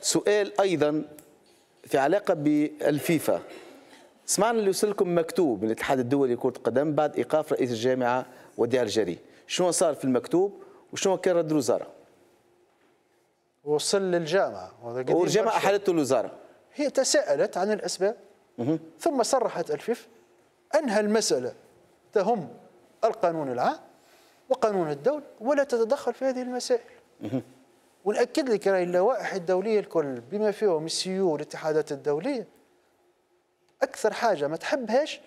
سؤال ايضا في علاقه بالفيفا سمعنا اللي وصلكم مكتوب من الاتحاد الدولي لكره القدم بعد ايقاف رئيس الجامعه وديع الجري شنو صار في المكتوب وشنو كان رد الوزاره وصل للجامعه والجامعه احالته الوزاره هي تساءلت عن الاسباب مه. ثم صرحت الفيفا انها المساله تهم القانون العام وقانون الدولة ولا تتدخل في هذه المسائل مه. ونأكد لك راهي اللوائح الدولية الكل بما فيهم السيو والاتحادات الدولية أكثر حاجة ما تحبهاش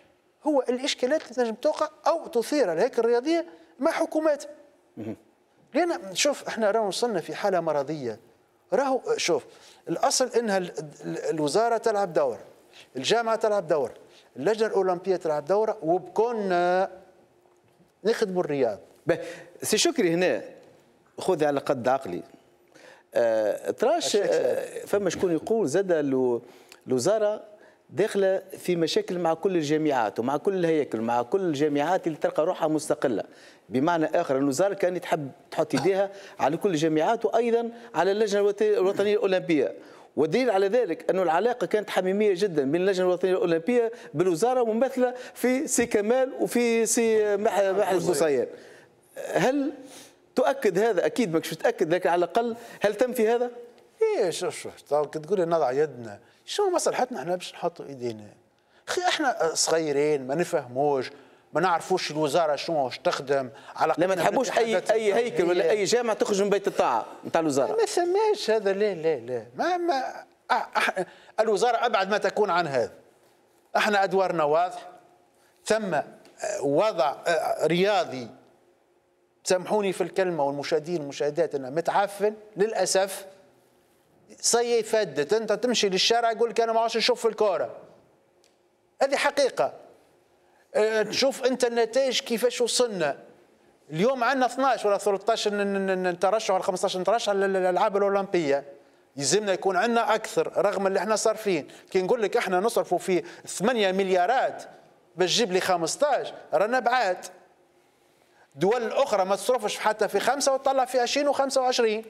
هو الإشكالات اللي تنجم توقع أو تثير الهيكل الرياضية مع حكومات لأن شوف احنا راه وصلنا في حالة مرضية راهو شوف الأصل إنها الوزارة تلعب دور الجامعة تلعب دور اللجنة الأولمبية تلعب دور وبكون نخدموا الرياض سي شكري هنا خذ على قد عقلي آه، تراش آه، فما شكون يقول زاد الوزاره داخله في مشاكل مع كل الجامعات ومع كل الهياكل ومع كل الجامعات اللي تلقى روحها مستقله بمعنى اخر الوزاره كانت تحب تحط يديها على كل الجامعات وايضا على اللجنه الوطنيه الاولمبيه ودليل على ذلك انه العلاقة كانت حميمية جدا بين اللجنة الوطنية الأولمبية بالوزارة ممثلة في سي كمال وفي سي محرز هل تؤكد هذا اكيد ماكش متاكد لكن على الاقل هل تم في هذا؟ ايه شوف شوف تقول نضع يدنا شنو مصلحتنا احنا باش نحطوا ايدينا اخي احنا صغيرين ما نفهموش ما نعرفوش الوزاره شنو واش تخدم على لا ما تحبوش اي اي هيكل ولا إيه. اي جامعه تخرج من بيت الطاعه نتاع الوزاره ما ثماش هذا لا لا لا ما ما أح... الوزاره ابعد ما تكون عن هذا احنا ادوارنا واضح ثم آه، وضع آه، رياضي سامحوني في الكلمه والمشاهدين والمشاهدات انا متعفن للاسف سي فدت انت تمشي للشارع يقول لك انا ما عادش نشوف الكوره هذه حقيقه أه، تشوف انت النتائج كيفاش وصلنا اليوم عندنا 12 ولا 13 ترشح ولا 15 ترشح للالعاب الاولمبيه يلزمنا يكون عندنا اكثر رغم اللي احنا صارفين كي نقول لك احنا نصرفوا في 8 مليارات باش تجيب لي 15 رانا بعاد دول أخرى ما تصرفش حتى في خمسة وتطلع في 20 و25